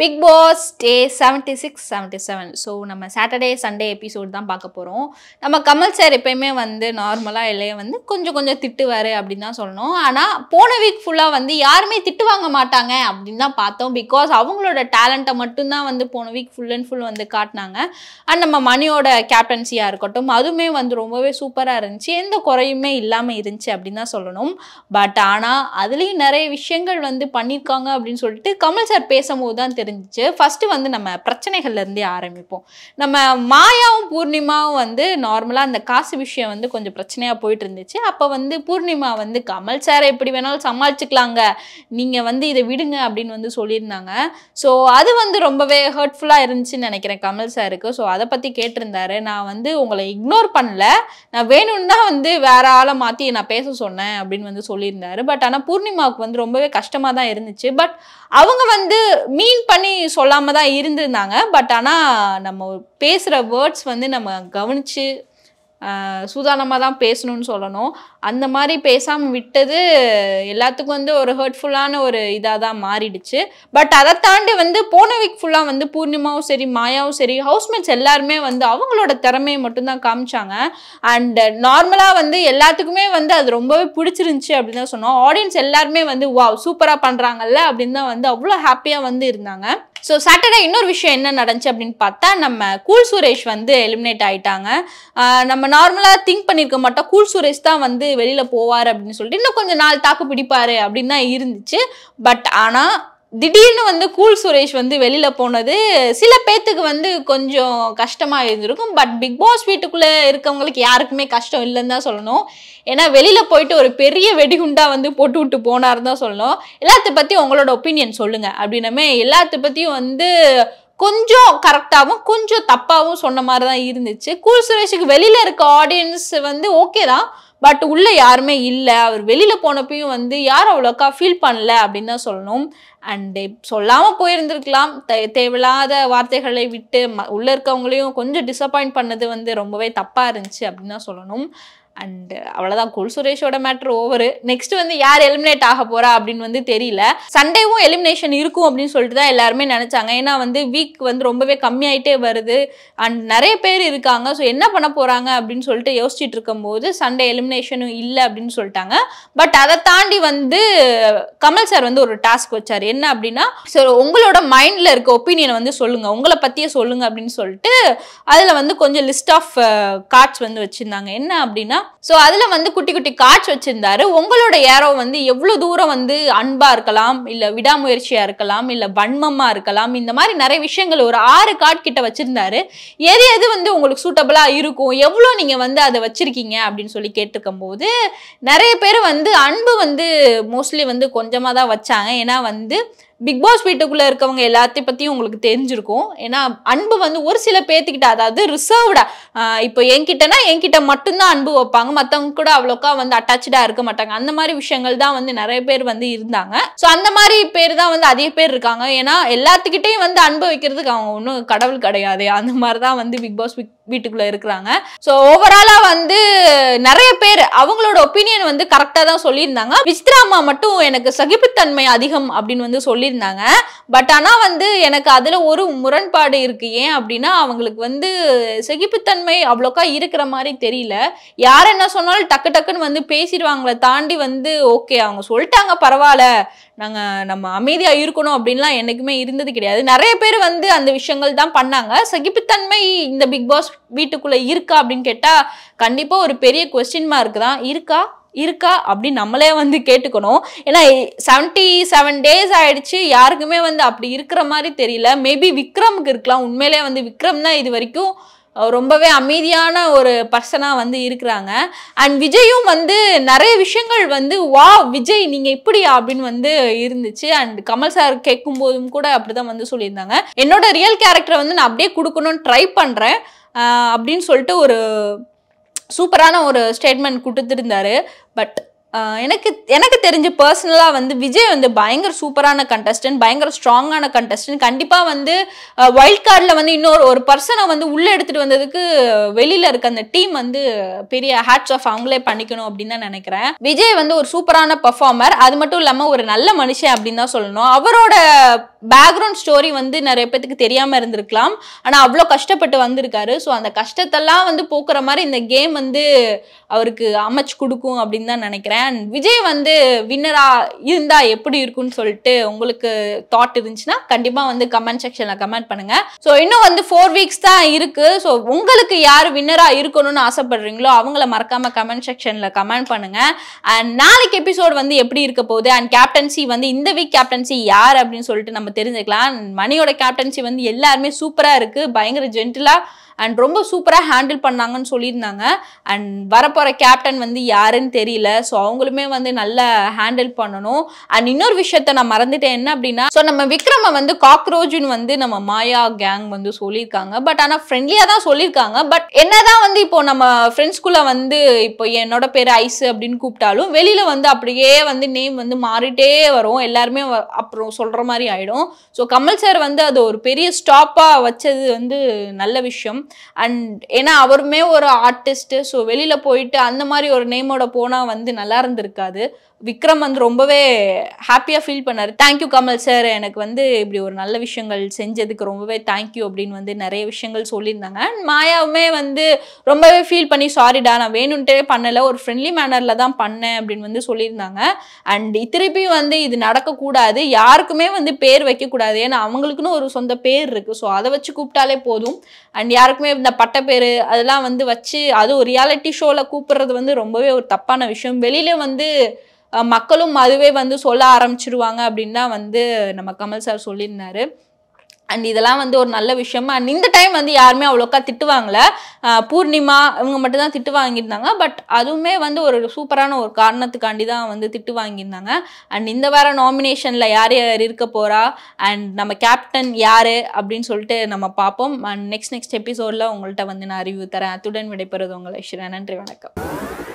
big Boss day seventy six seventy seven so நம்ம Saturday Sunday episode தான் பார்க்க போகிறோம் நம்ம கமல் சார் எப்பயுமே வந்து நார்மலாக இல்லையே வந்து கொஞ்சம் கொஞ்சம் திட்டுவார் அப்படின்னு தான் சொல்லணும் ஆனால் போன வீக் ஃபுல்லாக வந்து யாருமே திட்டு வாங்க மாட்டாங்க அப்படின்னு தான் பார்த்தோம் பிகாஸ் அவங்களோட டேலண்ட்டை மட்டும்தான் வந்து போன வீக் ஃபுல் அண்ட் ஃபுல் வந்து காட்டினாங்க அண்ட் நம்ம மணியோட கேப்டன்சியாக இருக்கட்டும் அதுவுமே வந்து ரொம்பவே சூப்பராக இருந்துச்சு எந்த குறையுமே இல்லாமல் இருந்துச்சு அப்படின்னு தான் சொல்லணும் பட் ஆனால் அதுலேயும் நிறைய விஷயங்கள் வந்து பண்ணியிருக்காங்க அப்படின்னு சொல்லிட்டு கமல் சார் பேசும்போது தான் தெரியும் இருந்துச்சு ஃபஸ்ட்டு வந்து நம்ம பிரச்சனைகள்லேருந்தே ஆரம்பிப்போம் நம்ம மாயாவும் பூர்ணிமாவும் வந்து நார்மலாக அந்த காசு விஷயம் வந்து கொஞ்சம் பிரச்சனையாக போயிட்டு இருந்துச்சு அப்போ வந்து பூர்ணிமா வந்து கமல் சாரை எப்படி வேணாலும் சமாளிச்சுக்கலாங்க நீங்கள் வந்து இதை விடுங்க அப்படின்னு வந்து சொல்லியிருந்தாங்க ஸோ அது வந்து ரொம்பவே ஹர்ட்ஃபுல்லாக இருந்துச்சுன்னு நினைக்கிறேன் கமல் சாருக்கு ஸோ அதை பற்றி கேட்டிருந்தாரு நான் வந்து உங்களை இக்னோர் பண்ணல நான் வேணும்னா வந்து வேற ஆளை மாற்றி நான் பேச சொன்னேன் அப்படின்னு வந்து சொல்லியிருந்தாரு பட் ஆனால் பூர்ணிமாவுக்கு வந்து ரொம்பவே கஷ்டமாக தான் இருந்துச்சு பட் அவங்க வந்து மீன் பண்ணி சொல்லாமல் தான் இருந்திருந்தாங்க பட் ஆனால் நம்ம பேசுகிற வேர்ட்ஸ் வந்து நம்ம கவனித்து சூதானமாக தான் பேசணும்னு சொல்லணும் அந்த மாதிரி பேசாமல் விட்டது எல்லாத்துக்கும் வந்து ஒரு ஹர்ட்ஃபுல்லான ஒரு இதாக தான் மாறிடுச்சு பட் அதை தாண்டி வந்து போன வீக் ஃபுல்லாக வந்து பூர்ணிமாவும் சரி மாயாவும் சரி ஹவுஸ்மேட்ஸ் எல்லாருமே வந்து அவங்களோட திறமையை மட்டும்தான் காமிச்சாங்க அண்ட் நார்மலாக வந்து எல்லாத்துக்குமே வந்து அது ரொம்பவே பிடிச்சிருந்துச்சி அப்படின்னு தான் சொன்னோம் ஆடியன்ஸ் எல்லாருமே வந்து வா சூப்பராக பண்ணுறாங்கல்ல அப்படின்னு தான் வந்து அவ்வளோ ஹாப்பியாக வந்து இருந்தாங்க ஸோ சாட்டர்டே இன்னொரு விஷயம் என்ன நடந்துச்சு அப்படின்னு பார்த்தா நம்ம கூல் சுரேஷ் வந்து எலிமினேட் ஆகிட்டாங்க நம்ம நார்மலாக திங்க் பண்ணியிருக்க மாட்டோம் கூல் சுரேஷ் தான் வந்து வெளியில் போவார் அப்படின்னு சொல்லிட்டு இன்னும் கொஞ்சம் நாள் தாக்கு பிடிப்பார் அப்படின்னு தான் இருந்துச்சு பட் ஆனால் திடீர்னு வந்து கூல் சுரேஷ் வந்து வெளியில் போனது சில பேத்துக்கு வந்து கொஞ்சம் கஷ்டமாக இருந்திருக்கும் பட் பிக் பாஸ் வீட்டுக்குள்ளே இருக்கவங்களுக்கு யாருக்குமே கஷ்டம் இல்லைன்னு தான் சொல்லணும் ஏன்னா வெளியில் போயிட்டு ஒரு பெரிய வெடிகுண்டாக வந்து போட்டு விட்டு போனார்னு தான் சொல்லணும் எல்லாத்த பற்றியும் உங்களோட ஒப்பீனியன் சொல்லுங்கள் அப்படின்னமே எல்லாத்த பற்றியும் வந்து கொஞ்சம் கரெக்டாகவும் கொஞ்சம் தப்பாகவும் சொன்ன மாதிரி தான் இருந்துச்சு கூல் சுரேஷுக்கு வெளியில் இருக்க ஆடியன்ஸ் வந்து ஓகே தான் பட் உள்ளே யாருமே இல்லை அவர் வெளியில் போனப்பையும் வந்து யாரும் அவ்வளோக்கா ஃபீல் பண்ணல அப்படின்னு தான் சொல்லணும் அண்டு சொல்லாமல் போயிருந்திருக்கலாம் தே தேவையில்லாத வார்த்தைகளை விட்டு ம உள்ளே இருக்கவங்களையும் கொஞ்சம் டிசப்பாயிண்ட் பண்ணது வந்து ரொம்பவே தப்பாக இருந்துச்சு அப்படின்னு தான் சொல்லணும் அண்ட் அவ்வளோதான் குல் சுரேஷோட மேட்ரு ஓவரு நெக்ஸ்ட் வந்து யார் எலிமினேட் ஆக போறா அப்படின்னு வந்து தெரியல சண்டேவும் எலிமினேஷன் இருக்கும் அப்படின்னு சொல்லிட்டு தான் எல்லாருமே நினைச்சாங்க ஏன்னா வந்து வீக் வந்து ரொம்பவே கம்மியாயிட்டே வருது அண்ட் நிறைய பேர் இருக்காங்க ஸோ என்ன பண்ண போறாங்க அப்படின்னு சொல்லிட்டு யோசிச்சுட்டு இருக்கும்போது சண்டே எலிமினேஷனும் இல்லை அப்படின்னு சொல்லிட்டாங்க பட் அதை தாண்டி வந்து கமல் சார் வந்து ஒரு டாஸ்க் வச்சார் என்ன அப்படின்னா சார் உங்களோட மைண்டில் இருக்க ஒப்பீனியனை வந்து சொல்லுங்க உங்களை பற்றியே சொல்லுங்க அப்படின்னு சொல்லிட்டு அதில் வந்து கொஞ்சம் லிஸ்ட் ஆஃப் கார்ட்ஸ் வந்து வச்சுருந்தாங்க என்ன அப்படின்னா ஸோ அதில் வந்து குட்டி குட்டி காட்ச் வச்சுருந்தாரு உங்களோட ஏரோ வந்து எவ்வளோ தூரம் வந்து அன்பாக இருக்கலாம் இல்லை விடாமுயற்சியாக இருக்கலாம் இல்லை வன்மமாக இருக்கலாம் இந்த மாதிரி நிறைய விஷயங்கள் ஒரு ஆறு காட் கிட்ட வச்சுருந்தாரு எது எது வந்து உங்களுக்கு சூட்டபுளாக இருக்கும் எவ்வளோ நீங்கள் வந்து அதை வச்சுருக்கீங்க அப்படின்னு சொல்லி கேட்டிருக்கும் போது நிறைய பேர் வந்து அன்பு வந்து மோஸ்ட்லி வந்து கொஞ்சமாக தான் வச்சாங்க ஏன்னா வந்து பிக் பாஸ் வீட்டுக்குள்ளே இருக்கவங்க எல்லாத்தையும் பற்றியும் உங்களுக்கு தெரிஞ்சிருக்கும் ஏன்னா அன்பு வந்து ஒரு சில பேர்த்துக்கிட்ட அதாவது ரிசர்வ்டா இப்போ என்கிட்டனா என்கிட்ட மட்டும்தான் அன்பு வைப்பாங்க மற்றவங்க கூட அவ்வளோக்கா வந்து அட்டாச்சா இருக்க மாட்டாங்க அந்த மாதிரி விஷயங்கள் தான் வந்து நிறைய பேர் வந்து இருந்தாங்க ஸோ அந்த மாதிரி பேர் தான் வந்து அதிக பேர் இருக்காங்க ஏன்னா எல்லாத்துக்கிட்டையும் வந்து அன்பு வைக்கிறதுக்கு அவங்க ஒன்றும் கடவுள் கிடையாது அந்த மாதிரி தான் வந்து பிக் பாஸ் வீட்டுக்குள்ளே இருக்கிறாங்க ஸோ ஓவராலாக வந்து நிறைய பேர் அவங்களோட ஒப்பீனியன் வந்து கரெக்டாக தான் சொல்லியிருந்தாங்க விசித்ரா அம்மா மட்டும் எனக்கு சகிப்புத்தன்மை அதிகம் அப்படின்னு வந்து சொல்லியிருந்தாங்க பட் ஆனால் வந்து எனக்கு அதில் ஒரு முரண்பாடு இருக்குது ஏன் அப்படின்னா அவங்களுக்கு வந்து சகிப்புத்தன்மை அவ்வளோக்கா இருக்கிற மாதிரி தெரியல யார் என்ன சொன்னாலும் டக்கு டக்குன்னு வந்து பேசிடுவாங்களே தாண்டி வந்து ஓகே அவங்க சொல்லிட்டாங்க பரவாயில்ல நாங்கள் நம்ம அமைதியாக இருக்கணும் அப்படின்லாம் என்றைக்குமே இருந்தது கிடையாது நிறைய பேர் வந்து அந்த விஷயங்கள் தான் பண்ணாங்க சகிப்புத்தன்மை இந்த பிக் பாஸ் வீட்டுக்குள்ளே இருக்கா அப்படின்னு கேட்டால் கண்டிப்பாக ஒரு பெரிய பெரிய கொஸ்டின் மார்க் தான் இருக்கா இருக்கா அப்படின்னு நம்மளே வந்து கேட்டுக்கணும் ஏன்னா செவன்ட்டி செவன் டேஸ் ஆயிடுச்சு யாருக்குமே வந்து அப்படி இருக்கிற மாதிரி தெரியல மேபி விக்ரமுக்கு இருக்கலாம் உண்மையிலே வந்து விக்ரம் தான் இது வரைக்கும் ரொம்பவே அமைதியான ஒரு பர்சனாக வந்து இருக்கிறாங்க அண்ட் விஜயும் வந்து நிறைய விஷயங்கள் வந்து வா விஜய் நீங்கள் இப்படியா அப்படின்னு வந்து இருந்துச்சு அண்ட் கமல் சார் கேட்கும் போதும் கூட அப்படி தான் வந்து சொல்லியிருந்தாங்க என்னோட ரியல் கேரக்டரை வந்து நான் அப்படியே கொடுக்கணும்னு ட்ரை பண்ணுறேன் அப்படின்னு சொல்லிட்டு ஒரு சூப்பரான ஒரு ஸ்டேட்மெண்ட் கொடுத்துருந்தாரு பட் எனக்கு எனக்கு தெரிஞ்சு பர்சனலாக வந்து விஜய் வந்து பயங்கர சூப்பரான கண்டஸ்டன்ட் பயங்கர ஸ்ட்ராங்கான கண்டஸ்டன்ட் கண்டிப்பாக வந்து வைல்ட் கார்டில் வந்து இன்னொரு ஒரு பர்சனை வந்து உள்ளே எடுத்துகிட்டு வந்ததுக்கு வெளியில் இருக்க அந்த டீம் வந்து பெரிய ஹேட்ஸ் ஆஃப் அவங்களே பண்ணிக்கணும் அப்படின்னு தான் நினைக்கிறேன் விஜய் வந்து ஒரு சூப்பரான பர்ஃபார்மர் அது மட்டும் இல்லாமல் ஒரு நல்ல மனுஷன் அப்படின்னு தான் சொல்லணும் அவரோட பேக்ரவுண்ட் ஸ்டோரி வந்து நிறைய பேத்துக்கு தெரியாமல் இருந்திருக்கலாம் ஆனால் அவ்வளோ கஷ்டப்பட்டு வந்திருக்காரு ஸோ அந்த கஷ்டத்தெல்லாம் வந்து போக்குற மாதிரி இந்த கேம் வந்து அவருக்கு அமைச்சு கொடுக்கும் அப்படின்னு தான் நினைக்கிறேன் விஜய் வந்து வின்னராக இருந்தால் எப்படி இருக்கும்னு சொல்லிட்டு உங்களுக்கு தாட் இருந்துச்சுன்னா கண்டிப்பாக வந்து கமெண்ட் செக்ஷனில் கமெண்ட் பண்ணுங்கள் ஸோ இன்னும் வந்து ஃபோர் வீக்ஸ் தான் இருக்குது ஸோ உங்களுக்கு யார் வின்னராக இருக்கணும்னு ஆசைப்படுறீங்களோ அவங்கள மறக்காமல் கமெண்ட் செக்ஷனில் கமெண்ட் பண்ணுங்க அண்ட் நாளைக்கு எபிசோட் வந்து எப்படி இருக்க போகுது அண்ட் கேப்டன்சி வந்து இந்த வீக் கேப்டன்சி யார் அப்படின்னு சொல்லிட்டு நம்ம நம்ம தெரிஞ்சுக்கலாம் மணியோட கேப்டன்ஷிப் வந்து எல்லாருமே சூப்பராக இருக்குது பயங்கர ஜென்டிலாக அண்ட் ரொம்ப சூப்பராக ஹேண்டில் பண்ணாங்கன்னு சொல்லியிருந்தாங்க அண்ட் வரப்போகிற கேப்டன் வந்து யாருன்னு தெரியல ஸோ அவங்களுமே வந்து நல்லா ஹேண்டில் பண்ணணும் அண்ட் இன்னொரு விஷயத்த நான் மறந்துட்டேன் என்ன அப்படின்னா ஸோ நம்ம விக்ரமை வந்து காக்ரோஜுன்னு வந்து நம்ம மாயா கேங் வந்து சொல்லியிருக்காங்க பட் ஆனால் ஃப்ரெண்ட்லியாக தான் சொல்லியிருக்காங்க பட் என்னதான் வந்து இப்போ நம்ம ஃப்ரெண்ட்ஸ்குள்ளே வந்து இப்போ என்னோட பேர் ஐஸ் அப்படின்னு கூப்பிட்டாலும் வெளியில் வந்து அப்படியே வந்து நேம் வந்து மாறிட்டே வரும் எல்லாருமே அப்புறம் சொல்கிற மாதிரி ஆகிடும் ஸோ கமல் சார் வந்து அது ஒரு பெரிய ஸ்டாப்பாக வச்சது வந்து நல்ல விஷயம் அண்ட் ஏன்னா அவருமே ஒரு ஆர்டிஸ்ட்டு ஸோ வெளியில் போயிட்டு அந்த மாதிரி ஒரு நேமோட போனால் வந்து நல்லா இருந்திருக்காது விக்ரம் வந்து ரொம்பவே ஹாப்பியாக ஃபீல் பண்ணார் தேங்க்யூ கமல் சார் எனக்கு வந்து இப்படி ஒரு நல்ல விஷயங்கள் செஞ்சதுக்கு ரொம்பவே தேங்க்யூ அப்படின்னு வந்து நிறைய விஷயங்கள் சொல்லியிருந்தாங்க அண்ட் மாயாவுமே வந்து ரொம்பவே ஃபீல் பண்ணி சாரிடா நான் வேணும்ட்டே பண்ணலை ஒரு ஃப்ரெண்ட்லி மேனரில் தான் பண்ணேன் அப்படின்னு வந்து சொல்லியிருந்தாங்க அண்ட் திருப்பி வந்து இது நடக்கக்கூடாது யாருக்குமே வந்து பேர் வைக்கக்கூடாது ஏன்னா அவங்களுக்குன்னு ஒரு சொந்த பேர் இருக்குது ஸோ அதை வச்சு கூப்பிட்டாலே போதும் அண்ட் யாருக்குமே இந்த பேர் அதெல்லாம் வந்து வச்சு அது ஒரு ரியாலிட்டி ஷோவில் கூப்பிடுறது வந்து ரொம்பவே ஒரு தப்பான விஷயம் வெளியில் வந்து மக்களும் அதுவே வந்து சொல்ல ஆரம்பிச்சிருவாங்க அப்படின்னு வந்து நம்ம கமல் சார் சொல்லியிருந்தாரு அண்ட் இதெல்லாம் வந்து ஒரு நல்ல விஷயம் அண்ட் இந்த டைம் வந்து யாருமே அவ்வளோக்கா திட்டுவாங்கல பூர்ணிமா இவங்க மட்டும்தான் திட்டு வாங்கியிருந்தாங்க பட் அதுவுமே வந்து ஒரு சூப்பரான ஒரு காரணத்துக்காண்டி தான் வந்து திட்டு வாங்கியிருந்தாங்க அண்ட் இந்த வார நாமினேஷனில் யார் யார் இருக்க போகிறா அண்ட் நம்ம கேப்டன் யார் அப்படின்னு சொல்லிட்டு நம்ம பார்ப்போம் அண்ட் நெக்ஸ்ட் நெக்ஸ்ட் எபிசோடில் உங்கள்கிட்ட வந்து நான் அறிவு தரேன் அத்துடன் விடைபெறுவது உங்களை நன்றி வணக்கம்